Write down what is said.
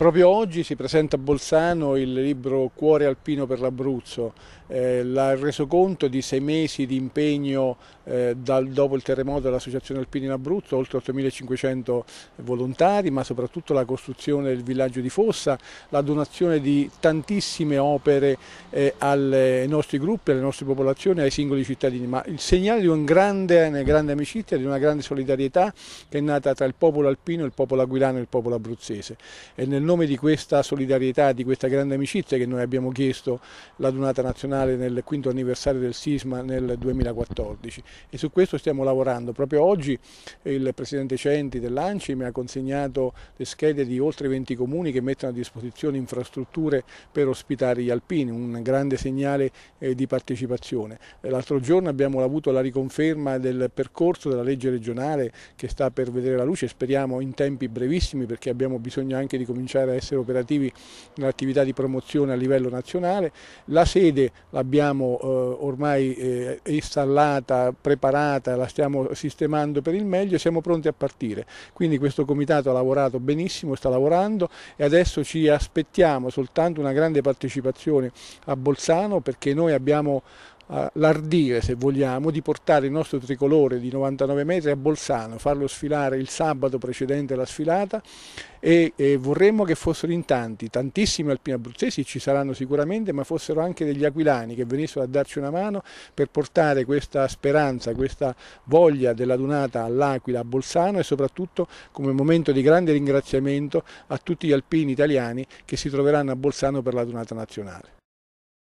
Proprio oggi si presenta a Bolzano il libro Cuore alpino per l'Abruzzo, eh, il resoconto di sei mesi di impegno eh, dal, dopo il terremoto dell'Associazione Alpini in Abruzzo, oltre 8.500 volontari, ma soprattutto la costruzione del villaggio di Fossa, la donazione di tantissime opere eh, ai nostri gruppi, alle nostre popolazioni, ai singoli cittadini, ma il segnale di un grande, una grande amicizia, di una grande solidarietà che è nata tra il popolo alpino, il popolo aguilano e il popolo abruzzese. E nel nome di questa solidarietà, di questa grande amicizia che noi abbiamo chiesto la donata nazionale nel quinto anniversario del sisma nel 2014 e su questo stiamo lavorando. Proprio oggi eh, il Presidente Centi dell'Anci mi ha consegnato le schede di oltre 20 comuni che mettono a disposizione infrastrutture per ospitare gli alpini, un grande segnale eh, di partecipazione. L'altro giorno abbiamo avuto la riconferma del percorso della legge regionale che sta per vedere la luce, speriamo in tempi brevissimi perché abbiamo bisogno anche di cominciare cominciare a essere operativi nell'attività di promozione a livello nazionale. La sede l'abbiamo eh, ormai eh, installata, preparata, la stiamo sistemando per il meglio e siamo pronti a partire. Quindi questo comitato ha lavorato benissimo, sta lavorando e adesso ci aspettiamo soltanto una grande partecipazione a Bolzano perché noi abbiamo l'ardire, se vogliamo, di portare il nostro tricolore di 99 metri a Bolzano, farlo sfilare il sabato precedente alla sfilata e, e vorremmo che fossero in tanti, tantissimi alpini abruzzesi ci saranno sicuramente, ma fossero anche degli aquilani che venissero a darci una mano per portare questa speranza, questa voglia della dunata all'Aquila, a Bolzano e soprattutto come momento di grande ringraziamento a tutti gli alpini italiani che si troveranno a Bolzano per la dunata nazionale.